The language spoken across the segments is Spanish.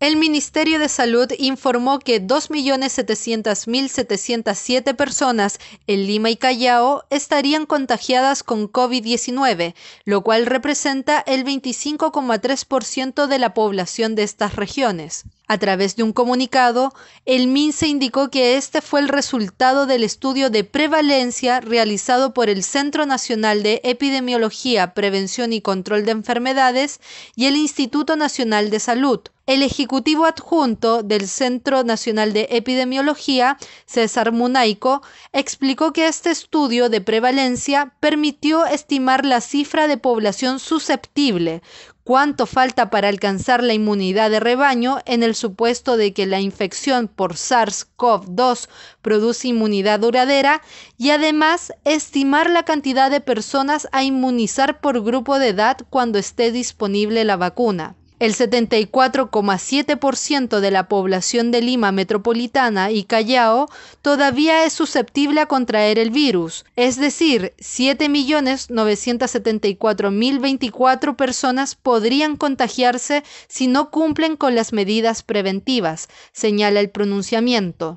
El Ministerio de Salud informó que 2.700.707 personas en Lima y Callao estarían contagiadas con COVID-19, lo cual representa el 25,3% de la población de estas regiones. A través de un comunicado, el MINSE indicó que este fue el resultado del estudio de prevalencia realizado por el Centro Nacional de Epidemiología, Prevención y Control de Enfermedades y el Instituto Nacional de Salud. El ejecutivo adjunto del Centro Nacional de Epidemiología, César Munaico, explicó que este estudio de prevalencia permitió estimar la cifra de población susceptible, ¿Cuánto falta para alcanzar la inmunidad de rebaño en el supuesto de que la infección por SARS-CoV-2 produce inmunidad duradera? Y además, estimar la cantidad de personas a inmunizar por grupo de edad cuando esté disponible la vacuna. El 74,7% de la población de Lima metropolitana y Callao todavía es susceptible a contraer el virus, es decir, 7.974.024 personas podrían contagiarse si no cumplen con las medidas preventivas, señala el pronunciamiento.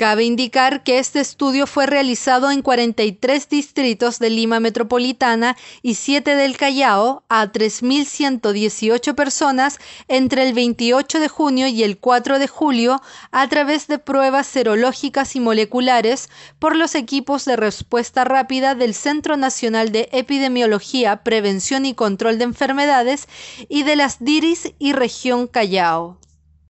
Cabe indicar que este estudio fue realizado en 43 distritos de Lima Metropolitana y 7 del Callao a 3.118 personas entre el 28 de junio y el 4 de julio a través de pruebas serológicas y moleculares por los equipos de respuesta rápida del Centro Nacional de Epidemiología, Prevención y Control de Enfermedades y de las DIRIS y Región Callao.